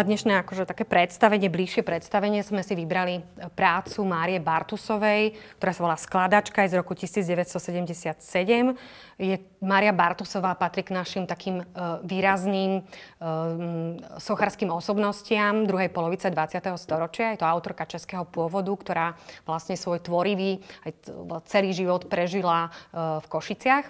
Na dnešné akože také predstavenie, bližšie predstavenie sme si vybrali e, prácu Márie Bartusovej, ktorá sa volá Skladačka, z roku 1977. Je, Mária Bartusová patrí k našim takým uh, výrazným um, e, socharským osobnostiam druhej polovice 20. storočia. Je to autorka českého pôvodu, ktorá vlastne svoj tvorivý aj celý život prežila uh, v Košiciach.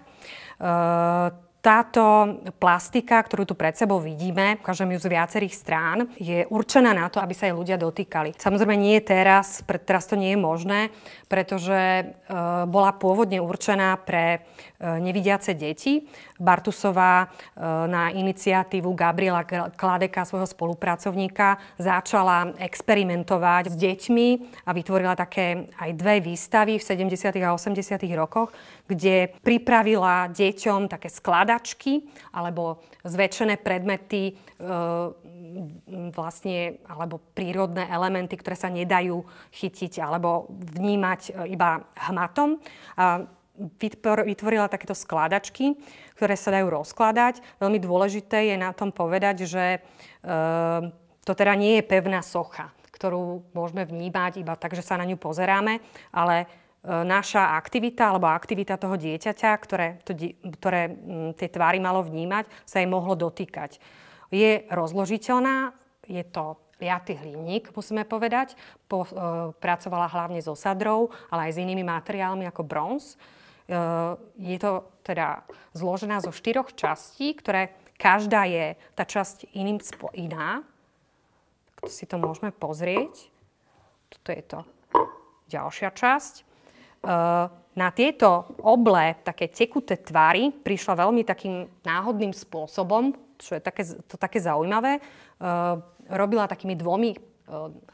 Uh, táto plastika, ktorú tu pred sebou vidíme, ukážem ju z viacerých strán, je určená na to, aby sa jej ľudia dotýkali. Samozrejme nie je teraz, pre, teraz to nie je možné, pretože e, bola pôvodne určená pre e, nevidiace deti. Bartusová e, na iniciatívu Gabriela Kladeka, svojho spolupracovníka, začala experimentovať s deťmi a vytvorila také aj dve výstavy v 70. a 80. rokoch, kde pripravila deťom také skladanie hľadačky alebo zväčšené predmety, e, vlastne, alebo prírodné elementy, ktoré sa nedajú chytiť alebo vnímať e, iba hmatom. A vytvorila takéto skladačky, ktoré sa dajú rozkladať. Veľmi dôležité je na tom povedať, že e, to teda nie je pevná socha, ktorú môžeme vnímať iba tak, že sa na ňu pozeráme, ale E, naša aktivita alebo aktivita toho dieťaťa, ktoré, to, ktoré mm, tie tvary malo vnímať, sa jej mohlo dotýkať. Je rozložiteľná, je to liaty hliník, musíme povedať. Po, e, pracovala hlavne so sadrou, ale aj s inými materiálmi ako bronz. E, je to teda zložená zo štyroch častí, ktoré každá je tá časť iným spo- iná. Tak si to môžeme pozrieť. Toto je to ďalšia časť. Eh, na tieto oblé, také tekuté tvary prišla veľmi takým náhodným spôsobom, čo je také, to také zaujímavé. Eh, robila takými dvomi eh,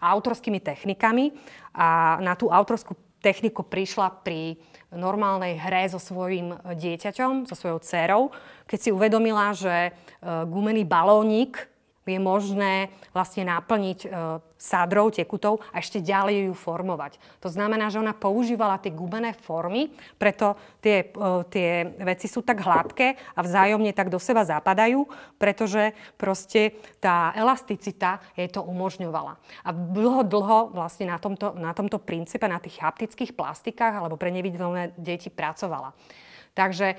autorskými technikami a na tú autorskú techniku prišla pri normálnej hre so svojím dieťaťom, so svojou dcerou, keď si uvedomila, že gumený balónik je možné vlastne naplniť e, sádrou, tekutou a ešte ďalej ju formovať. To znamená, že ona používala tie gubené formy, preto tie, e, tie veci sú tak hladké a vzájomne tak do seba zapadajú, pretože proste tá elasticita jej to umožňovala. A dlho, dlho vlastne na tomto, na tomto princípe, na tých haptických plastikách alebo pre nevidelné deti pracovala. Takže e,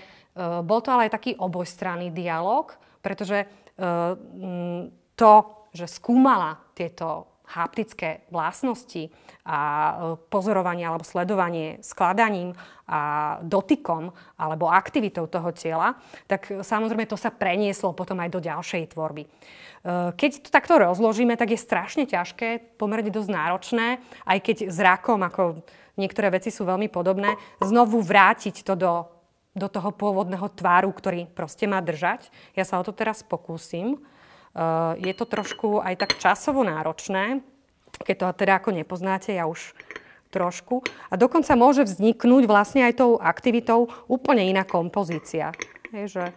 bol to ale aj taký obojstranný dialog, pretože eh, mm, to, že skúmala tieto haptické vlastnosti a eh, pozorovanie alebo sledovanie skladaním a dotykom alebo aktivitou toho tela, tak eh, samozrejme to sa prenieslo potom aj do ďalšej tvorby. Keď to takto rozložíme, tak je strašne ťažké, pomerne dosť náročné, aj keď zrakom, ako niektoré veci sú veľmi podobné, znovu vrátiť to do do toho pôvodného tváru, ktorý proste má držať. Ja sa o to teraz pokúsim. Eh, je to trošku aj tak časovo náročné, keď to teda ako nepoznáte, ja už trošku. A dokonca môže vzniknúť vlastne aj tou aktivitou úplne iná kompozícia. že, eh,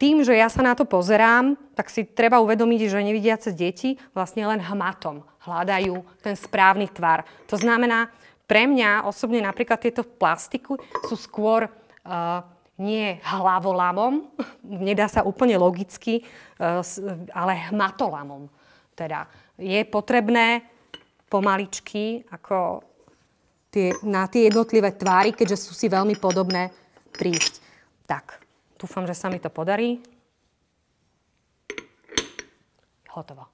tým, že ja sa na to pozerám, tak si treba uvedomiť, že nevidiace deti vlastne len hmatom hľadajú ten správny tvar. To znamená, pre mňa osobne napríklad tieto plastiky sú skôr uh, nie hlavolamom, nedá sa úplne logicky, uh, ale hmatolamom. Teda je potrebné pomaličky ako tie, na tie jednotlivé tvári, keďže sú si veľmi podobné, prísť. Tak, dúfam, že sa mi to podarí. Hotovo.